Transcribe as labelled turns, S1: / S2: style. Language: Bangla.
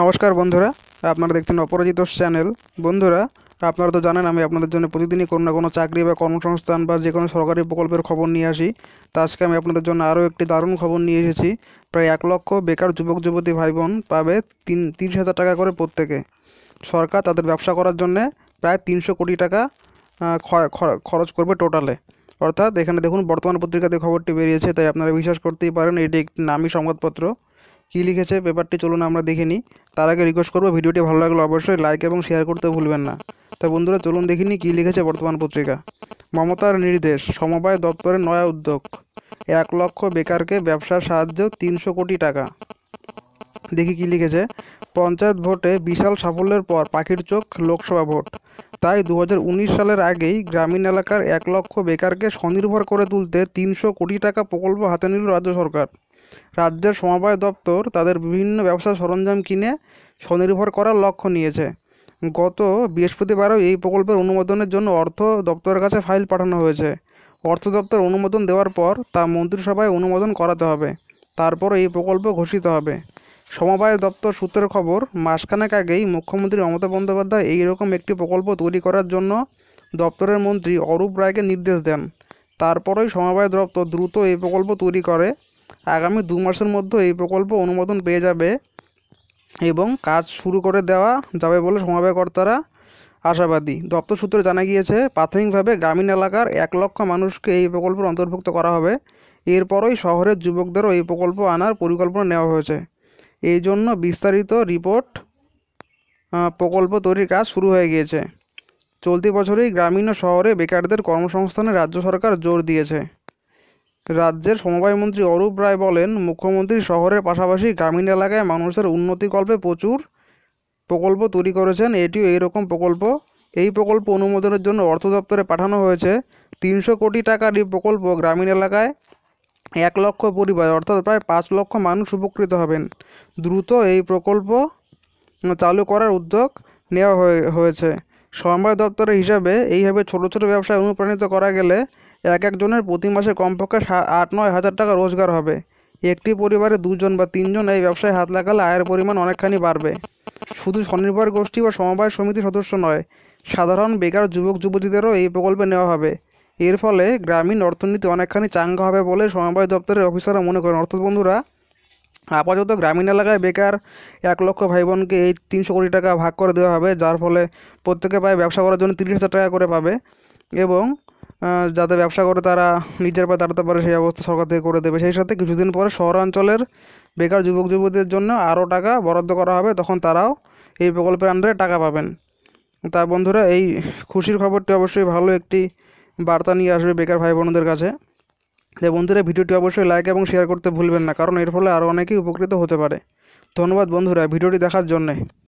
S1: নমস্কার বন্ধুরা আপনারা দেখছেন অপরাজিত চ্যানেল বন্ধুরা আপনারা তো জানেন আমি আপনাদের জন্য প্রতিদিনই কোনো না কোনো চাকরি বা কর্মসংস্থান বা যে কোনো সরকারি প্রকল্পের খবর নিয়ে আসি তা আজকে আমি আপনাদের জন্য আরও একটি দারুণ খবর নিয়ে এসেছি প্রায় এক লক্ষ বেকার যুবক যুবতী ভাই বোন পাবে তিন তিরিশ হাজার টাকা করে প্রত্যেকে সরকার তাদের ব্যবসা করার জন্যে প্রায় তিনশো কোটি টাকা খরচ করবে টোটালে অর্থাৎ এখানে দেখুন বর্তমান পত্রিকাতে খবরটি বেরিয়েছে তাই আপনারা বিশ্বাস করতেই পারেন এটি একটি নামী সংবাদপত্র কী লিখেছে পেপারটি চলুন আমরা দেখে নিই তার আগে রিকোয়েস্ট করবো ভিডিওটি ভালো লাগলে অবশ্যই লাইক এবং শেয়ার করতে ভুলবেন না তা বন্ধুরা চলুন দেখে নিই কী লিখেছে বর্তমান পত্রিকা মমতার নির্দেশ সমবায় দপ্তরের নয়া উদ্যোগ এক লক্ষ বেকারকে ব্যবসার সাহায্য তিনশো কোটি টাকা দেখি কী লিখেছে পঞ্চায়েত ভোটে বিশাল সাফল্যের পর পাখির চোখ লোকসভা ভোট তাই দু সালের আগেই গ্রামীণ এলাকার এক লক্ষ বেকারকে স্বনির্ভর করে তুলতে তিনশো কোটি টাকা প্রকল্প হাতে নিল রাজ্য সরকার রাজ্যের সমবায় দপ্তর তাদের বিভিন্ন ব্যবসার সরঞ্জাম কিনে স্বনির্ভর করার লক্ষ্য নিয়েছে গত বৃহস্পতিবারও এই প্রকল্পের অনুমোদনের জন্য অর্থ দপ্তরের কাছে ফাইল পাঠানো হয়েছে অর্থ দপ্তর অনুমোদন দেওয়ার পর তা মন্ত্রিসভায় অনুমোদন করাতে হবে তারপর এই প্রকল্প ঘোষিত হবে সমবায় দপ্তর সূত্রের খবর মাসখানেক আগেই মুখ্যমন্ত্রী মমতা বন্দ্যোপাধ্যায় এইরকম একটি প্রকল্প তৈরি করার জন্য দপ্তরের মন্ত্রী অরূপ রায়কে নির্দেশ দেন তারপরেই সমবায় দপ্তর দ্রুত এই প্রকল্প তৈরি করে আগামী দু মাসের মধ্যে এই প্রকল্প অনুমোদন পেয়ে যাবে এবং কাজ শুরু করে দেওয়া যাবে বলে সমাবেকর্তারা আশাবাদী দপ্তর সূত্রে জানা গিয়েছে প্রাথমিকভাবে গ্রামীণ এলাকার এক লক্ষ মানুষকে এই প্রকল্পের অন্তর্ভুক্ত করা হবে এরপরই শহরের যুবকদেরও এই প্রকল্প আনার পরিকল্পনা নেওয়া হয়েছে এই জন্য বিস্তারিত রিপোর্ট প্রকল্প তৈরির কাজ শুরু হয়ে গিয়েছে চলতি বছরেই গ্রামীণ ও শহরে বেকারদের কর্মসংস্থানে রাজ্য সরকার জোর দিয়েছে রাজ্যের সমবায় মন্ত্রী অরূপ রায় বলেন মুখ্যমন্ত্রী শহরের পাশাপাশি গ্রামীণ এলাকায় মানুষের উন্নতিকল্পে প্রচুর প্রকল্প তৈরি করেছেন এটিও এইরকম প্রকল্প এই প্রকল্প অনুমোদনের জন্য অর্থ দপ্তরে পাঠানো হয়েছে তিনশো কোটি টাকার এই প্রকল্প গ্রামীণ এলাকায় এক লক্ষ পরিবার অর্থাৎ প্রায় পাঁচ লক্ষ মানুষ উপকৃত হবেন দ্রুত এই প্রকল্প চালু করার উদ্যোগ নেওয়া হয়েছে সমবায় দপ্তরের হিসাবে এইভাবে ছোট ছোট ব্যবসায় অনুপ্রাণিত করা গেলে এক একজনের প্রতি মাসে কমপক্ষে আট নয় হাজার টাকা রোজগার হবে একটি পরিবারে দুজন বা তিনজন এই ব্যবসায় হাত লাগালে আয়ের পরিমাণ অনেকখানি বাড়বে শুধু স্বনির্ভর গোষ্ঠী বা সমবায় সমিতির সদস্য নয় সাধারণ বেকার যুবক যুবতীদেরও এই প্রকল্পে নেওয়া হবে এর ফলে গ্রামীণ অর্থনীতি অনেকখানি চাঙ্গা হবে বলে সমবায় দপ্তরের অফিসাররা মনে করেন অর্থাৎ বন্ধুরা আপাতত গ্রামীণ এলাকায় বেকার এক লক্ষ ভাই বোনকে এই তিনশো কোটি টাকা ভাগ করে দেওয়া হবে যার ফলে প্রত্যেকে প্রায় ব্যবসা করার জন্য তিরিশ হাজার টাকা করে পাবে এবং যাতে ব্যবসা করে তারা নিজের পায়ে দাঁড়াতে পারে সেই ব্যবস্থা সরকার থেকে করে দেবে সেই সাথে কিছুদিন পরে শহরাঞ্চলের বেকার যুবক যুবতীদের জন্য আরও টাকা বরাদ্দ করা হবে তখন তারাও এই প্রকল্পের আন্ডারে টাকা পাবেন তা বন্ধুরা এই খুশির খবরটি অবশ্যই ভালো একটি বার্তা নিয়ে আসবে বেকার ভাই বোনদের কাছে তাই বন্ধুরা ভিডিওটি অবশ্যই লাইক এবং শেয়ার করতে ভুলবেন না কারণ এর ফলে আরও অনেকেই উপকৃত হতে পারে ধন্যবাদ বন্ধুরা ভিডিওটি দেখার জন্যে